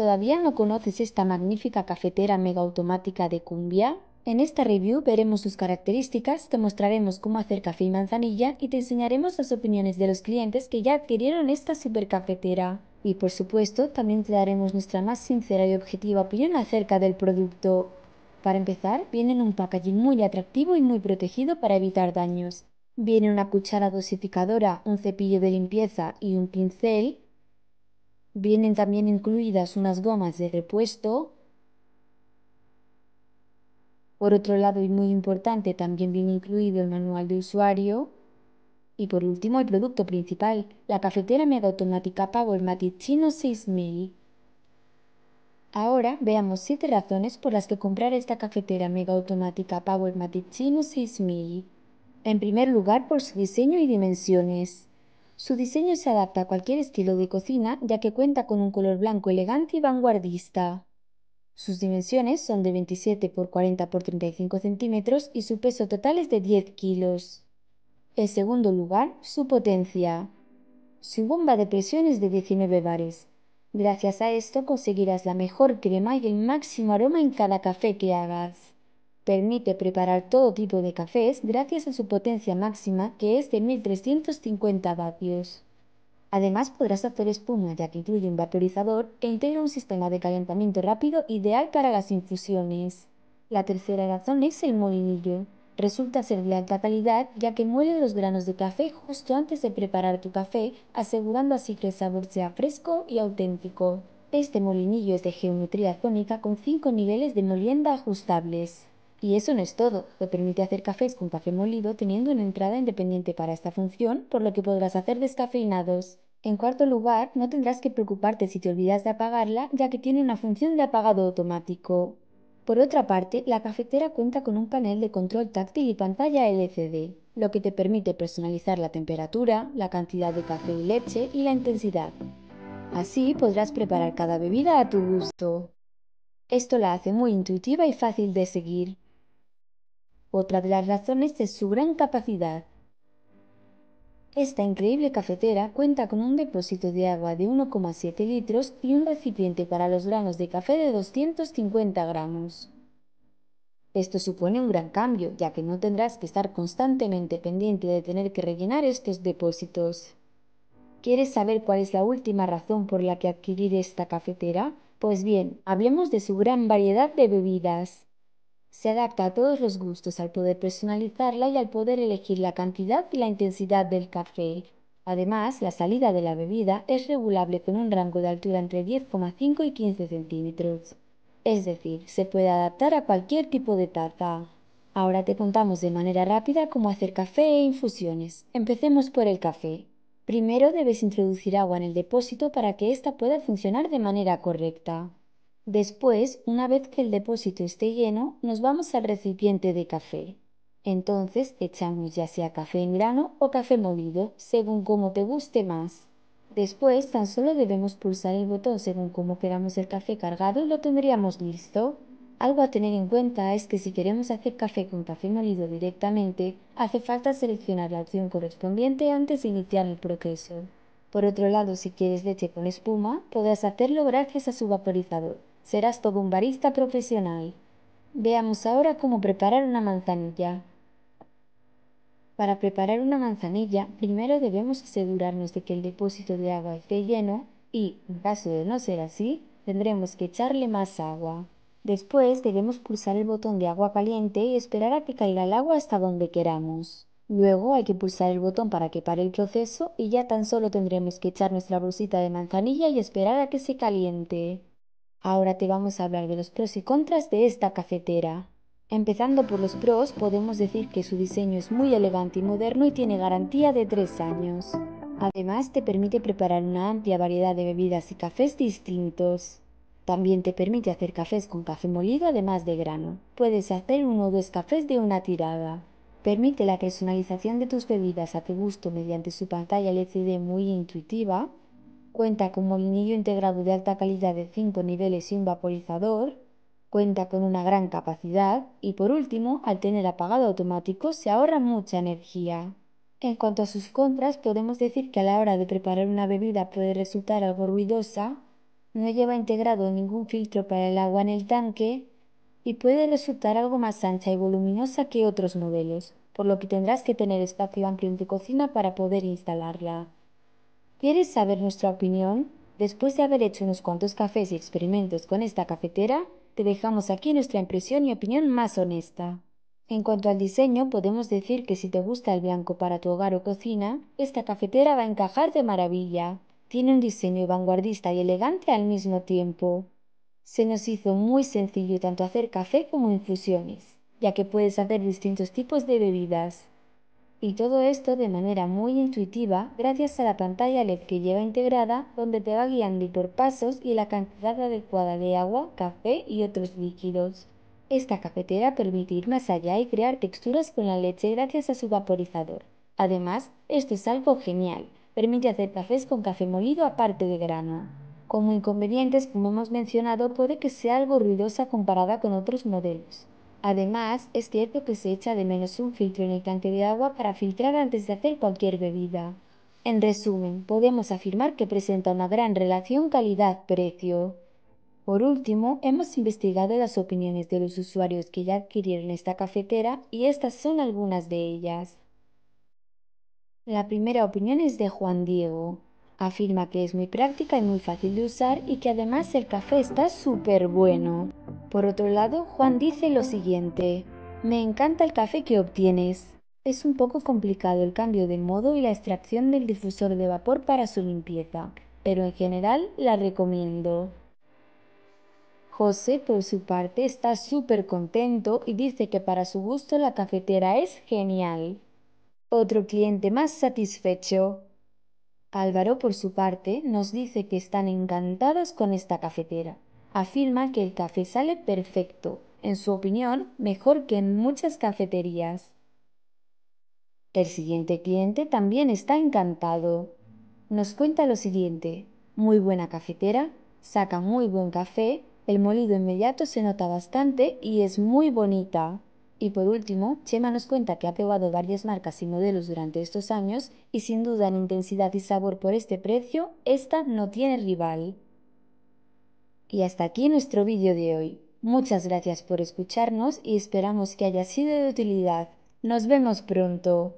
¿Todavía no conoces esta magnífica cafetera mega automática de Cumbia? En esta review veremos sus características, te mostraremos cómo hacer café y manzanilla y te enseñaremos las opiniones de los clientes que ya adquirieron esta super cafetera. Y por supuesto, también te daremos nuestra más sincera y objetiva opinión acerca del producto. Para empezar, viene en un packaging muy atractivo y muy protegido para evitar daños. Viene una cuchara dosificadora, un cepillo de limpieza y un pincel Vienen también incluidas unas gomas de repuesto. Por otro lado, y muy importante, también viene incluido el manual de usuario. Y por último, el producto principal, la cafetera mega automática Power Maticino 6000. Ahora veamos siete razones por las que comprar esta cafetera mega automática Power Maticino 6000. En primer lugar, por su diseño y dimensiones. Su diseño se adapta a cualquier estilo de cocina ya que cuenta con un color blanco elegante y vanguardista. Sus dimensiones son de 27 x 40 x 35 centímetros y su peso total es de 10 kilos. En segundo lugar, su potencia. Su bomba de presión es de 19 bares. Gracias a esto conseguirás la mejor crema y el máximo aroma en cada café que hagas. Permite preparar todo tipo de cafés gracias a su potencia máxima que es de 1350 vatios. Además podrás hacer espuma ya que incluye un vaporizador que integra un sistema de calentamiento rápido ideal para las infusiones. La tercera razón es el molinillo. Resulta ser de alta calidad ya que muele los granos de café justo antes de preparar tu café, asegurando así que el sabor sea fresco y auténtico. Este molinillo es de geometría cónica con 5 niveles de molienda ajustables. Y eso no es todo, te permite hacer cafés con café molido teniendo una entrada independiente para esta función, por lo que podrás hacer descafeinados. En cuarto lugar, no tendrás que preocuparte si te olvidas de apagarla, ya que tiene una función de apagado automático. Por otra parte, la cafetera cuenta con un panel de control táctil y pantalla LCD, lo que te permite personalizar la temperatura, la cantidad de café y leche y la intensidad. Así podrás preparar cada bebida a tu gusto. Esto la hace muy intuitiva y fácil de seguir. Otra de las razones es su gran capacidad. Esta increíble cafetera cuenta con un depósito de agua de 1,7 litros y un recipiente para los granos de café de 250 gramos. Esto supone un gran cambio, ya que no tendrás que estar constantemente pendiente de tener que rellenar estos depósitos. ¿Quieres saber cuál es la última razón por la que adquirir esta cafetera? Pues bien, hablemos de su gran variedad de bebidas. Se adapta a todos los gustos al poder personalizarla y al poder elegir la cantidad y la intensidad del café. Además, la salida de la bebida es regulable con un rango de altura entre 10,5 y 15 centímetros. Es decir, se puede adaptar a cualquier tipo de taza. Ahora te contamos de manera rápida cómo hacer café e infusiones. Empecemos por el café. Primero debes introducir agua en el depósito para que ésta pueda funcionar de manera correcta. Después, una vez que el depósito esté lleno, nos vamos al recipiente de café. Entonces echamos ya sea café en grano o café molido, según como te guste más. Después tan solo debemos pulsar el botón según como queramos el café cargado y lo tendríamos listo. Algo a tener en cuenta es que si queremos hacer café con café molido directamente, hace falta seleccionar la opción correspondiente antes de iniciar el proceso. Por otro lado, si quieres leche con espuma, podrás hacerlo gracias a su vaporizador. Serás todo un barista profesional. Veamos ahora cómo preparar una manzanilla. Para preparar una manzanilla, primero debemos asegurarnos de que el depósito de agua esté lleno y, en caso de no ser así, tendremos que echarle más agua. Después debemos pulsar el botón de agua caliente y esperar a que caiga el agua hasta donde queramos. Luego hay que pulsar el botón para que pare el proceso y ya tan solo tendremos que echar nuestra bolsita de manzanilla y esperar a que se caliente. Ahora te vamos a hablar de los pros y contras de esta cafetera. Empezando por los pros, podemos decir que su diseño es muy elegante y moderno y tiene garantía de 3 años. Además, te permite preparar una amplia variedad de bebidas y cafés distintos. También te permite hacer cafés con café molido además de grano. Puedes hacer uno o dos cafés de una tirada. Permite la personalización de tus bebidas a tu gusto mediante su pantalla LCD muy intuitiva Cuenta con molinillo integrado de alta calidad de 5 niveles y un vaporizador. Cuenta con una gran capacidad y por último, al tener apagado automático se ahorra mucha energía. En cuanto a sus contras, podemos decir que a la hora de preparar una bebida puede resultar algo ruidosa, no lleva integrado ningún filtro para el agua en el tanque y puede resultar algo más ancha y voluminosa que otros modelos, por lo que tendrás que tener espacio amplio en tu cocina para poder instalarla. ¿Quieres saber nuestra opinión? Después de haber hecho unos cuantos cafés y experimentos con esta cafetera, te dejamos aquí nuestra impresión y opinión más honesta. En cuanto al diseño, podemos decir que si te gusta el blanco para tu hogar o cocina, esta cafetera va a encajar de maravilla. Tiene un diseño vanguardista y elegante al mismo tiempo. Se nos hizo muy sencillo tanto hacer café como infusiones, ya que puedes hacer distintos tipos de bebidas. Y todo esto de manera muy intuitiva gracias a la pantalla LED que lleva integrada donde te va guiando por pasos y la cantidad adecuada de agua, café y otros líquidos. Esta cafetera permite ir más allá y crear texturas con la leche gracias a su vaporizador. Además, esto es algo genial, permite hacer cafés con café molido aparte de grano. Como inconvenientes, como hemos mencionado, puede que sea algo ruidosa comparada con otros modelos. Además, es cierto que se echa de menos un filtro en el tanque de agua para filtrar antes de hacer cualquier bebida. En resumen, podemos afirmar que presenta una gran relación calidad-precio. Por último, hemos investigado las opiniones de los usuarios que ya adquirieron esta cafetera y estas son algunas de ellas. La primera opinión es de Juan Diego. Afirma que es muy práctica y muy fácil de usar y que además el café está súper bueno. Por otro lado, Juan dice lo siguiente. Me encanta el café que obtienes. Es un poco complicado el cambio de modo y la extracción del difusor de vapor para su limpieza, pero en general la recomiendo. José, por su parte, está súper contento y dice que para su gusto la cafetera es genial. Otro cliente más satisfecho. Álvaro, por su parte, nos dice que están encantados con esta cafetera. Afirma que el café sale perfecto, en su opinión, mejor que en muchas cafeterías. El siguiente cliente también está encantado. Nos cuenta lo siguiente. Muy buena cafetera, saca muy buen café, el molido inmediato se nota bastante y es muy bonita. Y por último, Chema nos cuenta que ha probado varias marcas y modelos durante estos años y sin duda en intensidad y sabor por este precio, esta no tiene rival. Y hasta aquí nuestro vídeo de hoy. Muchas gracias por escucharnos y esperamos que haya sido de utilidad. Nos vemos pronto.